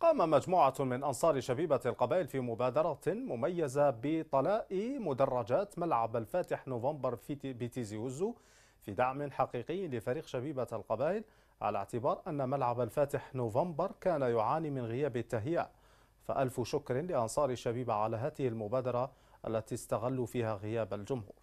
قام مجموعة من أنصار شبيبة القبائل في مبادرة مميزة بطلاء مدرجات ملعب الفاتح نوفمبر في بتيزي وزو في دعم حقيقي لفريق شبيبة القبائل على اعتبار أن ملعب الفاتح نوفمبر كان يعاني من غياب التهيئة فألف شكر لأنصار شبيبة على هذه المبادرة التي استغلوا فيها غياب الجمهور